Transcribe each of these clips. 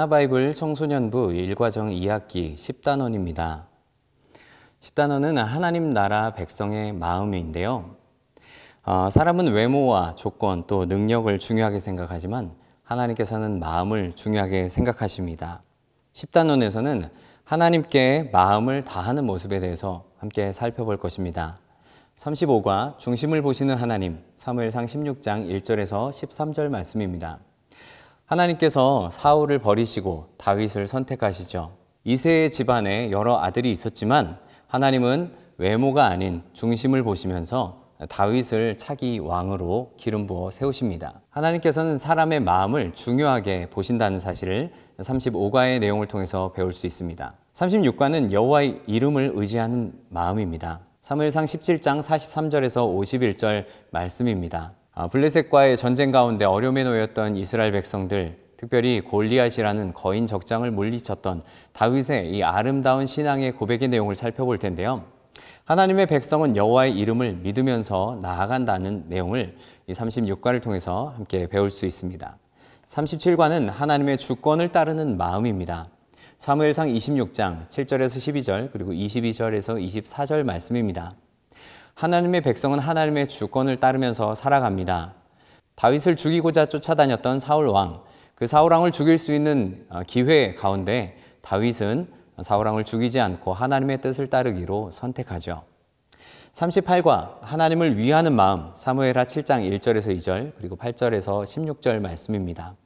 하나바이블 청소년부 1과정 2학기 10단원입니다. 10단원은 하나님 나라 백성의 마음인데요. 어, 사람은 외모와 조건 또 능력을 중요하게 생각하지만 하나님께서는 마음을 중요하게 생각하십니다. 10단원에서는 하나님께 마음을 다하는 모습에 대해서 함께 살펴볼 것입니다. 35과 중심을 보시는 하나님, 사무엘상 16장 1절에서 13절 말씀입니다. 하나님께서 사울을 버리시고 다윗을 선택하시죠. 이세의 집안에 여러 아들이 있었지만 하나님은 외모가 아닌 중심을 보시면서 다윗을 차기 왕으로 기름 부어 세우십니다. 하나님께서는 사람의 마음을 중요하게 보신다는 사실을 35과의 내용을 통해서 배울 수 있습니다. 36과는 여호와의 이름을 의지하는 마음입니다. 사무상 17장 43절에서 51절 말씀입니다. 아, 블레셋과의 전쟁 가운데 어려움에 놓였던 이스라엘 백성들, 특별히 골리앗이라는 거인 적장을 물리쳤던 다윗의 이 아름다운 신앙의 고백의 내용을 살펴볼 텐데요. 하나님의 백성은 여호와의 이름을 믿으면서 나아간다는 내용을 이 36과를 통해서 함께 배울 수 있습니다. 37과는 하나님의 주권을 따르는 마음입니다. 사무엘상 26장 7절에서 12절 그리고 22절에서 24절 말씀입니다. 하나님의 백성은 하나님의 주권을 따르면서 살아갑니다. 다윗을 죽이고자 쫓아다녔던 사울 왕, 그 사울 왕을 죽일 수 있는 어, 기회 가운데 다윗은 사울 왕을 죽이지 않고 하나님의 뜻을 따르기로 선택하죠. 38과 하나님을 위하는 마음 사무엘하 7장 1절에서 2절 그리고 8절에서 16절 말씀입니다.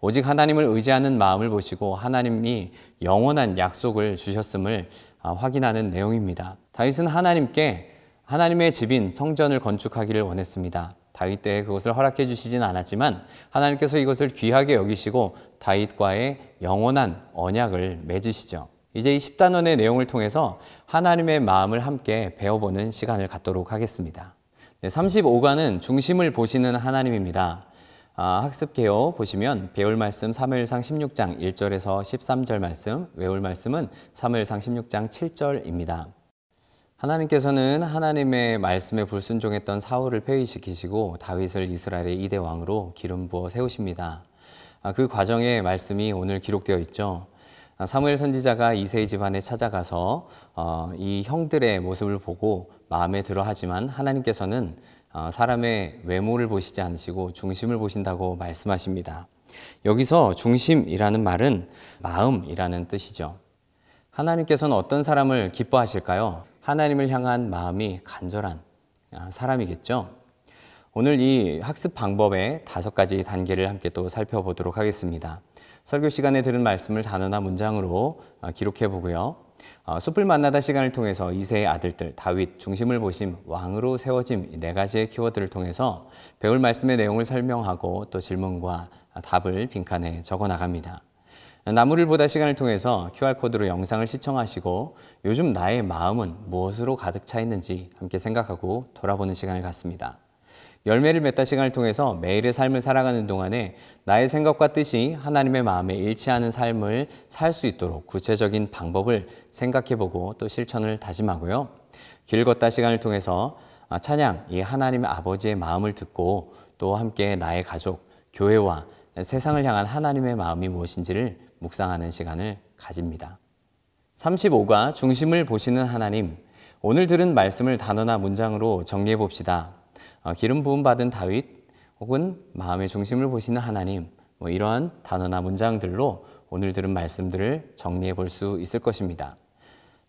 오직 하나님을 의지하는 마음을 보시고 하나님이 영원한 약속을 주셨음을 아, 확인하는 내용입니다. 다윗은 하나님께 하나님의 집인 성전을 건축하기를 원했습니다. 다윗 때 그것을 허락해 주시진 않았지만 하나님께서 이것을 귀하게 여기시고 다윗과의 영원한 언약을 맺으시죠. 이제 이 10단원의 내용을 통해서 하나님의 마음을 함께 배워보는 시간을 갖도록 하겠습니다. 네, 35관은 중심을 보시는 하나님입니다. 아, 학습개요 보시면 배울 말씀 사무엘상 16장 1절에서 13절 말씀, 외울 말씀은 사무엘상 16장 7절입니다. 하나님께서는 하나님의 말씀에 불순종했던 사울을 폐위시키시고 다윗을 이스라엘의 이대 왕으로 기름 부어 세우십니다. 아, 그 과정의 말씀이 오늘 기록되어 있죠. 아, 사무엘 선지자가 이세의 집안에 찾아가서 어, 이 형들의 모습을 보고 마음에 들어 하지만 하나님께서는 어, 사람의 외모를 보시지 않으시고 중심을 보신다고 말씀하십니다. 여기서 중심이라는 말은 마음이라는 뜻이죠. 하나님께서는 어떤 사람을 기뻐하실까요? 하나님을 향한 마음이 간절한 아, 사람이겠죠. 오늘 이 학습 방법의 다섯 가지 단계를 함께 또 살펴보도록 하겠습니다. 설교 시간에 들은 말씀을 단어나 문장으로 아, 기록해 보고요. 아, 숲을 만나다 시간을 통해서 이세의 아들들 다윗 중심을 보심 왕으로 세워짐 네 가지의 키워드를 통해서 배울 말씀의 내용을 설명하고 또 질문과 답을 빈칸에 적어 나갑니다. 나무를 보다 시간을 통해서 QR코드로 영상을 시청하시고 요즘 나의 마음은 무엇으로 가득 차 있는지 함께 생각하고 돌아보는 시간을 갖습니다. 열매를 맺다 시간을 통해서 매일의 삶을 살아가는 동안에 나의 생각과 뜻이 하나님의 마음에 일치하는 삶을 살 수 있도록 구체적인 방법을 생각해보고 또 실천을 다짐하고요. 길 걷다 시간을 통해서 찬양, 이 하나님의 아버지의 마음을 듣고 또 함께 나의 가족, 교회와 세상을 향한 하나님의 마음이 무엇인지를 묵상하는 시간을 가집니다. 35과 중심을 보시는 하나님, 오늘 들은 말씀을 단어나 문장으로 정리해 봅시다. 어, 기름 부음 받은 다윗 혹은 마음의 중심을 보시는 하나님, 뭐 이러한 단어나 문장들로 오늘 들은 말씀들을 정리해 볼 수 있을 것입니다.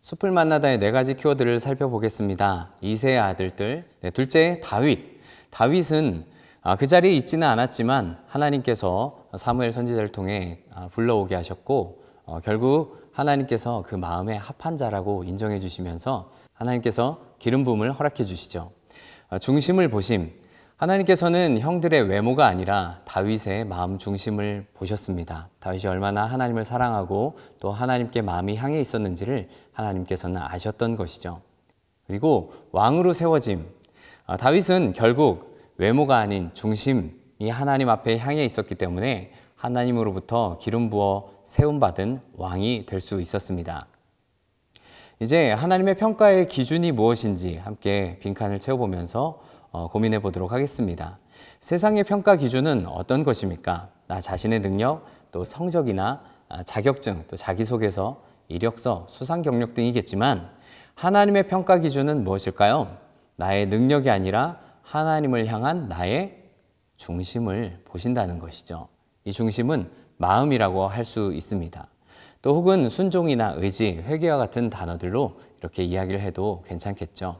숲을 만나다의 네 가지 키워드를 살펴보겠습니다. 이세의 아들들, 네, 둘째 다윗. 다윗은 아, 그 자리에 있지는 않았지만 하나님께서 사무엘 선지자를 통해 아, 불러오게 하셨고 어, 결국 하나님께서 그 마음에 합한 자라고 인정해 주시면서 하나님께서 기름 붐을 허락해 주시죠. 어, 중심을 보심. 하나님께서는 형들의 외모가 아니라 다윗의 마음 중심을 보셨습니다. 다윗이 얼마나 하나님을 사랑하고 또 하나님께 마음이 향해 있었는지를 하나님께서는 아셨던 것이죠. 그리고 왕으로 세워짐. 아, 다윗은 결국 외모가 아닌 중심이 하나님 앞에 향해 있었기 때문에 하나님으로부터 기름 부어 세움받은 왕이 될 수 있었습니다. 이제 하나님의 평가의 기준이 무엇인지 함께 빈칸을 채워보면서 어, 고민해 보도록 하겠습니다. 세상의 평가 기준은 어떤 것입니까? 나 자신의 능력, 또 성적이나 아, 자격증, 또 자기소개서, 이력서, 수상 경력 등이겠지만 하나님의 평가 기준은 무엇일까요? 나의 능력이 아니라 하나님을 향한 나의 중심을 보신다는 것이죠. 이 중심은 마음이라고 할 수 있습니다. 또 혹은 순종이나 의지, 회개와 같은 단어들로 이렇게 이야기를 해도 괜찮겠죠.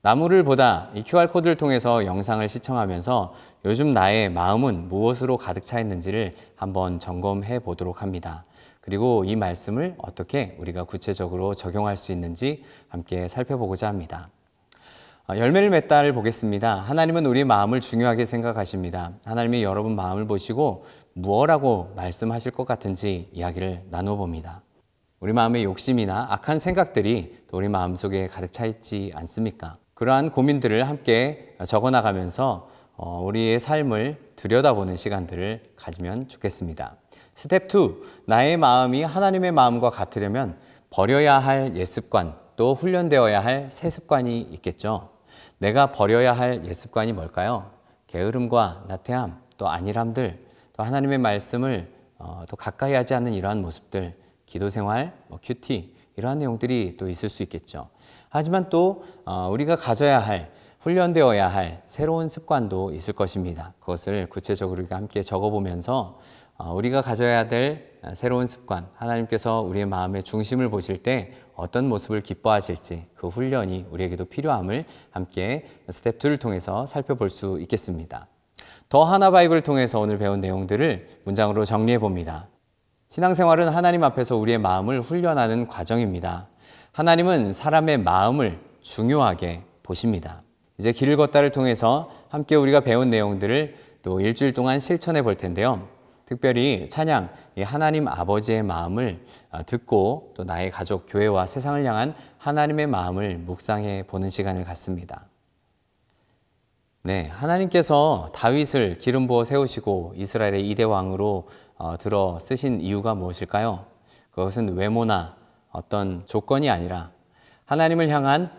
나무를 보다 이 QR코드를 통해서 영상을 시청하면서 요즘 나의 마음은 무엇으로 가득 차 있는지를 한번 점검해 보도록 합니다. 그리고 이 말씀을 어떻게 우리가 구체적으로 적용할 수 있는지 함께 살펴보고자 합니다. 아, 열매를 맺다를 보겠습니다. 하나님은 우리 마음을 중요하게 생각하십니다. 하나님이 여러분 마음을 보시고 무엇라고 말씀하실 것 같은지 이야기를 나누 봅니다. 우리 마음의 욕심이나 악한 생각들이 또 우리 마음속에 가득 차 있지 않습니까? 그러한 고민들을 함께 적어 나가면서 어, 우리의 삶을 들여다보는 시간들을 가지면 좋겠습니다. 스텝 2. 나의 마음이 하나님의 마음과 같으려면 버려야 할 옛습관, 또 훈련되어야 할 새 습관이 있겠죠. 내가 버려야 할 예습관이 뭘까요? 게으름과 나태함, 또 안일함들, 또 하나님의 말씀을 어, 또 가까이 하지 않는 이러한 모습들, 기도 생활, 뭐 큐티, 이러한 내용들이 또 있을 수 있겠죠. 하지만 또 어, 우리가 가져야 할 훈련되어야 할 새로운 습관도 있을 것입니다. 그것을 구체적으로 함께 적어보면서 어, 우리가 가져야 될 아, 새로운 습관, 하나님께서 우리의 마음의 중심을 보실 때 어떤 모습을 기뻐하실지 그 훈련이 우리에게도 필요함을 함께 스텝 2를 통해서 살펴볼 수 있겠습니다. 더 하나 바이블을 통해서 오늘 배운 내용들을 문장으로 정리해 봅니다. 신앙생활은 하나님 앞에서 우리의 마음을 훈련하는 과정입니다. 하나님은 사람의 마음을 중요하게 보십니다. 이제 길을 걷다를 통해서 함께 우리가 배운 내용들을 또 일주일 동안 실천해 볼 텐데요. 특별히 찬양, 하나님 아버지의 마음을 아, 듣고 또 나의 가족, 교회와 세상을 향한 하나님의 마음을 묵상해 보는 시간을 갖습니다. 네, 하나님께서 다윗을 기름 부어 세우시고 이스라엘의 이대 왕으로 어, 들어 쓰신 이유가 무엇일까요? 그것은 외모나 어떤 조건이 아니라 하나님을 향한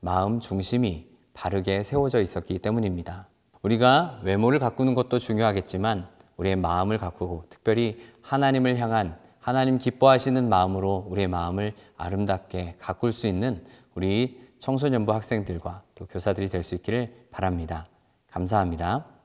마음 중심이 바르게 세워져 있었기 때문입니다. 우리가 외모를 가꾸는 것도 중요하겠지만 우리의 마음을 가꾸고 특별히 하나님을 향한 하나님 기뻐하시는 마음으로 우리의 마음을 아름답게 가꿀 수 있는 우리 청소년부 학생들과 또 교사들이 될 수 있기를 바랍니다. 감사합니다.